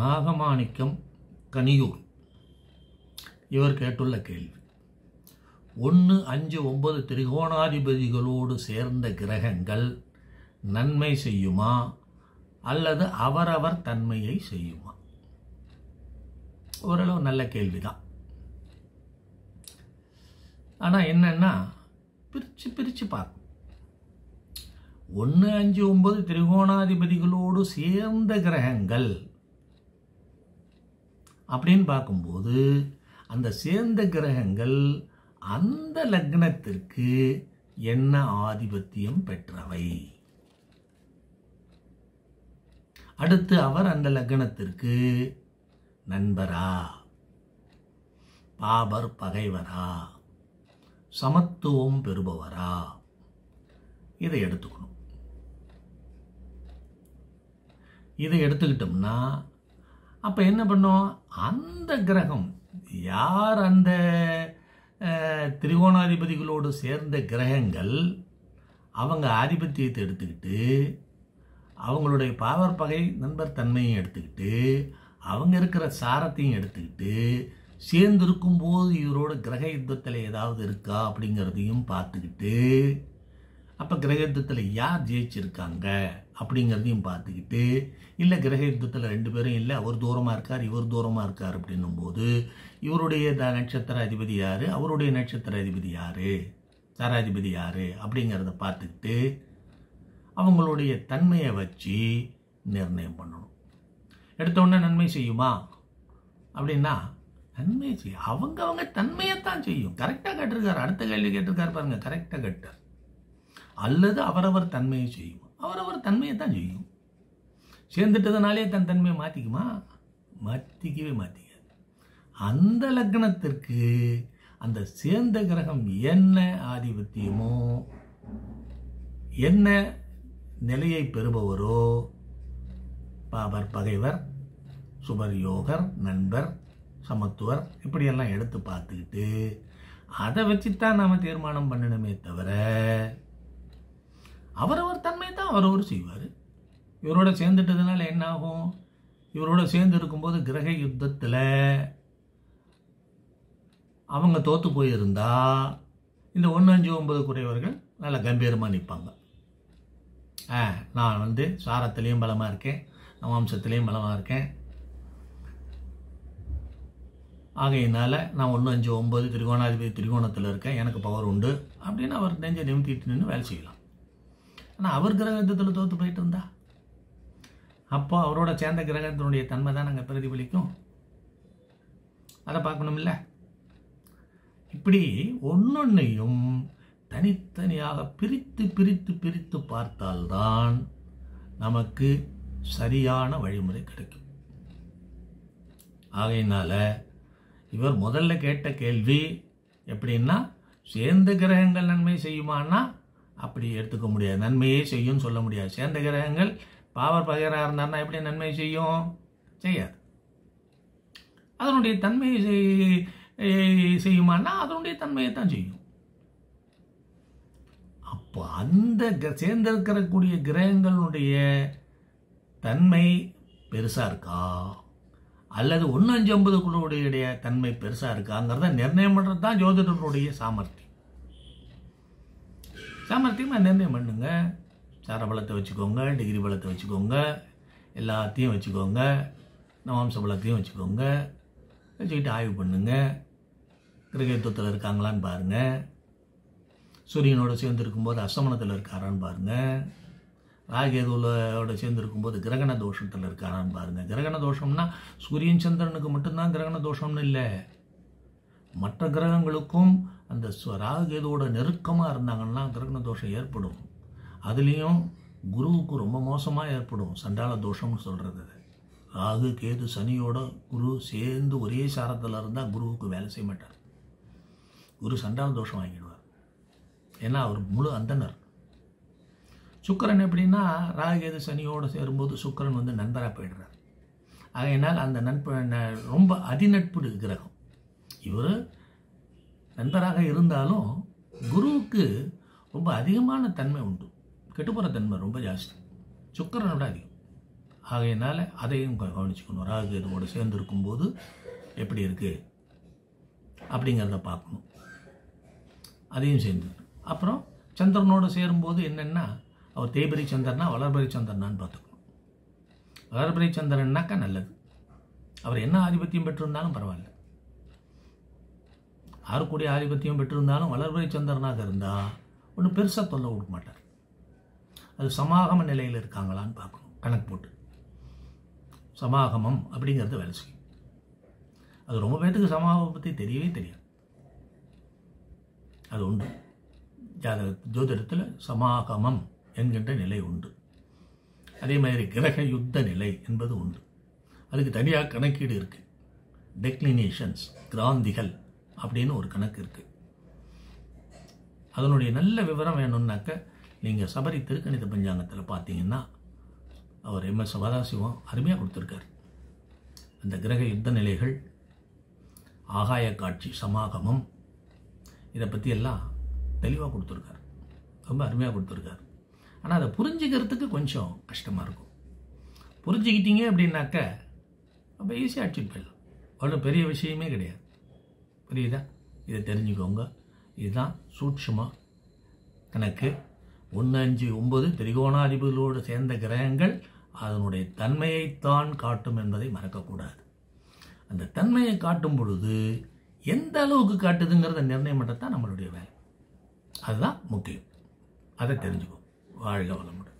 நாகமாணிக்கம் கனியூர் இவர் கேட்டுள்ள கேள்வி ஒன்று அஞ்சு ஒன்பது திரிகோணாதிபதிகளோடு சேர்ந்த கிரகங்கள் நன்மை செய்யுமா அல்லது அவரவர் தன்மையை செய்யுமா ஓரளவு நல்ல கேள்விதான் ஆனால் என்னென்னா பிரித்து பிரித்து பார்க்கும் ஒன்று அஞ்சு ஒன்பது திரிகோணாதிபதிகளோடு சேர்ந்த கிரகங்கள் அப்படின்னு பார்க்கும்போது அந்த சேர்ந்த கிரகங்கள் அந்த லக்னத்திற்கு என்ன ஆதிபத்தியம் பெற்றவை அடுத்து அவர் அந்த லக்னத்திற்கு நண்பரா பாபர் பகைவரா சமத்துவம் பெறுபவரா இதை எடுத்துக்கணும் இதை எடுத்துக்கிட்டோம்னா அப்போ என்ன பண்ணோம் அந்த கிரகம் யார் அந்த திரிகோணாதிபதிகளோடு சேர்ந்த கிரகங்கள் அவங்க ஆதிபத்தியத்தை எடுத்துக்கிட்டு அவங்களுடைய பாவர் பகை நண்பர் தன்மையும் எடுத்துக்கிட்டு அவங்க இருக்கிற சாரத்தையும் எடுத்துக்கிட்டு சேர்ந்திருக்கும் போது இவரோட கிரக யுத்தத்தில் ஏதாவது இருக்கா அப்படிங்கிறதையும் பார்த்துக்கிட்டு அப்போ கிரக யுத்தத்தில் யார் ஜெயிச்சிருக்காங்க அப்படிங்கிறதையும் பார்த்துக்கிட்டு இல்லை கிரக யுத்தத்தில் ரெண்டு பேரும் இல்லை அவர் தூரமாக இருக்கார் இவர் தூரமாக இருக்கார் அப்படின்னும்போது இவருடைய த நட்சத்திர அதிபதி யார் அவருடைய நட்சத்திர அதிபதி யார் தாராதிபதி யார் அப்படிங்கிறத பார்த்துக்கிட்டு அவங்களுடைய தன்மையை வச்சு நிர்ணயம் பண்ணணும் எடுத்தோடனே நன்மை செய்யுமா அப்படின்னா செய்ய செய்யும் அவங்கவங்க தன்மையைத்தான் செய்யும் கரெக்டாக கேட்டிருக்கார் அடுத்த கேள்வி கேட்டிருக்கார் பாருங்கள் கரெக்டாக கேட்டார் அல்லது அவரவர் தன்மையை செய்யும் அவரவர் தன்மையை தான் செய்யும் சேர்ந்துட்டதுனாலே தன் தன்மையை மாற்றிக்குமா மாற்றிக்கவே மாற்றிக்காது அந்த லக்னத்திற்கு அந்த சேர்ந்த கிரகம் என்ன ஆதிபத்தியமோ என்ன நிலையை பெறுபவரோ பாபர் பகைவர் சுபர் யோகர் நண்பர் சமத்துவர் இப்படியெல்லாம் எடுத்து பார்த்துக்கிட்டு அதை வச்சு தான் நாம் தீர்மானம் பண்ணணுமே தவிர அவரவர் தன்மை தான் அவரவர் செய்வார் இவரோட சேர்ந்துட்டதுனால என்ன ஆகும் இவரோட சேர்ந்து இருக்கும்போது கிரக யுத்தத்தில் அவங்க தோற்று போயிருந்தா இந்த ஒன்று அஞ்சு ஒன்பது குறைவர்கள் நல்லா கம்பீரமாக நிற்பாங்க ஆ நான் வந்து சாரத்துலேயும் பலமாக இருக்கேன் அமாம்சத்துலேயும் பலமாக இருக்கேன் ஆகையினால் நான் ஒன்று அஞ்சு ஒம்பது திரிகோணாதிபதி திரிகோணத்தில் இருக்கேன் எனக்கு பவர் உண்டு அப்படின்னு அவர் நெஞ்சை நிமித்திட்டு நின்று வேலை செய்யலாம் ஆனால் அவர் கிரகத்தில் தோற்று போயிட்டு இருந்தா அப்போ அவரோட சேர்ந்த கிரகத்தினுடைய தன்மை தான் நாங்கள் பிரதிபலிக்கும் அதை இல்லை இப்படி ஒன்னொன்னையும் தனித்தனியாக பிரித்து பிரித்து பிரித்து பார்த்தால்தான் நமக்கு சரியான வழிமுறை கிடைக்கும் ஆகையினால இவர் முதல்ல கேட்ட கேள்வி எப்படின்னா சேர்ந்த கிரகங்கள் நன்மை செய்யுமான்னா அப்படி எடுத்துக்க முடியாது நன்மையே செய்யும்னு சொல்ல முடியாது சேர்ந்த கிரகங்கள் பாவர் பகிரா இருந்தார்னா எப்படி நன்மை செய்யும் செய்யாது அதனுடைய தன்மையை செய்யுமானா அதனுடைய தன்மையை தான் செய்யும் அப்போ அந்த சேர்ந்திருக்கிறக்கூடிய கிரகங்களுடைய தன்மை பெருசாக இருக்கா அல்லது ஒன்று அஞ்சு குழுவுடைய தன்மை பெருசாக இருக்காங்கிறத நிர்ணயம் பண்ணுறது தான் ஜோதிடருடைய சாமர்த்தியம் சாமர்த்தியமாக நிர்ணயம் பண்ணுங்க சார பலத்தை வச்சுக்கோங்க டிகிரி பலத்தை வச்சுக்கோங்க எல்லாத்தையும் வச்சுக்கோங்க நவாம்ச பலத்தையும் வச்சுக்கோங்க வச்சுக்கிட்டு ஆய்வு பண்ணுங்க கிரகத்துவத்தில் இருக்காங்களான்னு பாருங்கள் சூரியனோட சேர்ந்து இருக்கும்போது அசமணத்தில் இருக்காரான்னு பாருங்கள் ராகேதுவோட சேர்ந்து இருக்கும்போது கிரகண தோஷத்தில் இருக்காரான்னு பாருங்கள் கிரகண தோஷம்னா சூரியன் சந்திரனுக்கு மட்டும்தான் கிரகண தோஷம்னு இல்லை மற்ற கிரகங்களுக்கும் அந்த ராகுகேதுவோட நெருக்கமாக இருந்தாங்கன்னா கிரகண தோஷம் ஏற்படும் அதுலேயும் குருவுக்கு ரொம்ப மோசமாக ஏற்படும் சண்டால தோஷம்னு சொல்கிறது ராகு கேது சனியோட குரு சேர்ந்து ஒரே சாரத்தில் இருந்தால் குருவுக்கு வேலை செய்ய மாட்டார் குரு சண்டால தோஷம் வாங்கிடுவார் ஏன்னா அவர் முழு அந்தனர் சுக்கரன் எப்படின்னா ராகுகேது சனியோடு சேரும்போது சுக்கரன் வந்து நண்பராக போயிடுறார் ஆகையினால் அந்த நண்ப ரொம்ப அதிநட்பு கிரகம் இவர் நண்பராக இருந்தாலும் குருவுக்கு ரொம்ப அதிகமான தன்மை உண்டு கெட்டுப்போகிற தன்மை ரொம்ப ஜாஸ்தி விட அதிகம் ஆகையினால் அதையும் கவனிச்சுக்கணும் ராகு இதோட சேர்ந்து இருக்கும்போது எப்படி இருக்குது அப்படிங்கிறத பார்க்கணும் அதையும் சேர்ந்து அப்புறம் சந்திரனோடு சேரும்போது என்னென்னா அவர் தேய்பரி சந்திரனா வளர்பரி சந்திரனான்னு பார்த்துக்கணும் வளர்பரி சந்திரன்னாக்கா நல்லது அவர் என்ன ஆதிபத்தியம் பெற்றிருந்தாலும் பரவாயில்ல யாருக்குடைய ஆதிபத்தியம் பெற்றிருந்தாலும் வளர்பிறை சந்திரனாக இருந்தால் ஒன்றும் பெருசாக தொல்ல கொடுக்க மாட்டார் அது சமாகம நிலையில் இருக்காங்களான்னு பார்க்கணும் கணக்கு போட்டு சமாகமம் அப்படிங்கிறது வேலை செய்யும் அது ரொம்ப பேர்த்துக்கு சமாகமம் பற்றி தெரியவே தெரியாது அது உண்டு ஜாத ஜோதிடத்தில் சமாகமம் என்கின்ற நிலை உண்டு அதே மாதிரி கிரக யுத்த நிலை என்பது உண்டு அதுக்கு தனியாக கணக்கீடு இருக்குது டெக்ளினேஷன்ஸ் கிராந்திகள் அப்படின்னு ஒரு கணக்கு இருக்குது அதனுடைய நல்ல விவரம் வேணும்னாக்க நீங்கள் சபரி திருக்கணித பஞ்சாங்கத்தில் பார்த்தீங்கன்னா அவர் எம் எஸ் சதாசிவம் அருமையாக கொடுத்துருக்கார் அந்த கிரக யுத்த நிலைகள் ஆகாய காட்சி சமாகமம் இதை பற்றியெல்லாம் தெளிவாக கொடுத்துருக்கார் ரொம்ப அருமையாக கொடுத்துருக்கார் ஆனால் அதை புரிஞ்சுக்கிறதுக்கு கொஞ்சம் கஷ்டமாக இருக்கும் புரிஞ்சுக்கிட்டீங்க அப்படின்னாக்க ரொம்ப ஈஸியாக அடிச்சுட்டு போயிடலாம் அவ்வளோ பெரிய விஷயமே கிடையாது புரியுதா இதை தெரிஞ்சுக்கோங்க இதுதான் சூட்சும கணக்கு ஒன்று அஞ்சு ஒம்பது திரிகோணாதிபதிகளோடு சேர்ந்த கிரகங்கள் அதனுடைய தன்மையைத்தான் காட்டும் என்பதை மறக்கக்கூடாது அந்த தன்மையை காட்டும் பொழுது எந்த அளவுக்கு காட்டுதுங்கிறத நிர்ணயம் மட்டும் தான் நம்மளுடைய வேலை அதுதான் முக்கியம் அதை தெரிஞ்சுக்கும் வாழ்க வளமுடன்